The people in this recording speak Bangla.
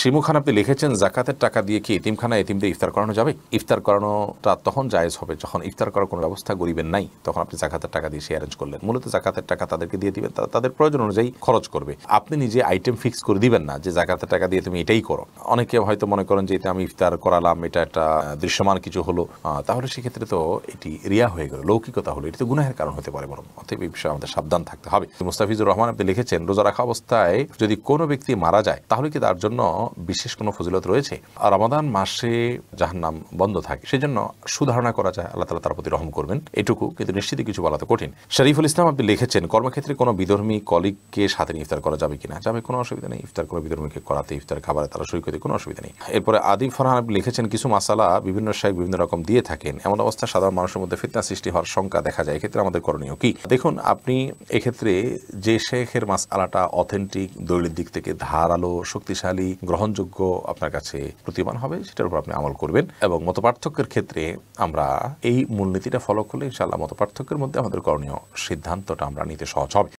শিমু খান আপনি লিখেছেন জাকাতের টাকা দিয়ে কি এতিমখানা দিয়ে ইফতার করানো যাবে ইফতার করানোটা তখন জায়েজ হবে যখন ইফতার করার কোনো ব্যবস্থা গরিবের নাই তখন আপনি জাকাতের টাকা দিয়ে সে অ্যারেঞ্জ করলেন মূলত জাকাতের টাকা তাদেরকে দিয়ে দিবেন তাদের প্রয়োজন অনুযায়ী খরচ করবে আপনি নিজে আইটেম ফিক্স করে দিবেন না যে জাকাতের টাকা দিয়ে তুমি এটাই করো অনেকে হয়তো মনে করেন যে এটা আমি ইফতার করালাম এটা একটা দৃশ্যমান কিছু হলো তাহলে সেক্ষেত্রে তো এটি রিয়া হয়ে গেল লৌকিকতা হলো এটি তো গুনাহের কারণ হতে পারে বরং অতএব এই বিষয়ে আমাদের সাবধান থাকতে হবে মুস্তাফিজুর রহমান আপনি লিখেছেন রোজা রাখা অবস্থায় যদি কোনো ব্যক্তি মারা যায় তাহলে কি তার জন্য বিশেষ কোনো ফজিলত রয়েছে আর রমাদান মাসে যাহার নাম বন্ধ থাকে সেজন্য সুধারণা করা যায় আল্লাহ তালা তার প্রতি রহম করবেন এটুকু কিন্তু নিশ্চিতই কিছু বলা তো কঠিন শরীফুল ইসলাম আপনি লিখেছেন কর্মক্ষেত্রে কোনো বিধর্মী কলিগকে সাথে ইফতার করা যাবে কিনা যাবে কোনো অসুবিধা নেই ইফতার করে বিধর্মীকে করাতে ইফতার খাবারে তারা সই করতে কোনো অসুবিধা নেই এরপরে আদিম ফরহান আপনি লিখেছেন কিছু মাসালা বিভিন্ন সাহেব বিভিন্ন রকম দিয়ে থাকেন এমন অবস্থা সাধারণ মানুষের মধ্যে ফিতনা সৃষ্টি হওয়ার শঙ্কা দেখা যায় এক্ষেত্রে আমাদের করণীয় কি দেখুন আপনি এক্ষেত্রে যে শেখের মাস আলাটা অথেন্টিক দৈলের দিক থেকে ধারালো শক্তিশালী গ্রহণযোগ্য আপনার কাছে প্রতিমান হবে সেটার উপর আপনি আমল করবেন এবং মত ক্ষেত্রে আমরা এই মূলনীতিটা ফলো করলে ইনশাল্লাহ মত পার্থক্যের মধ্যে আমাদের করণীয় সিদ্ধান্তটা আমরা নিতে সহজ হবে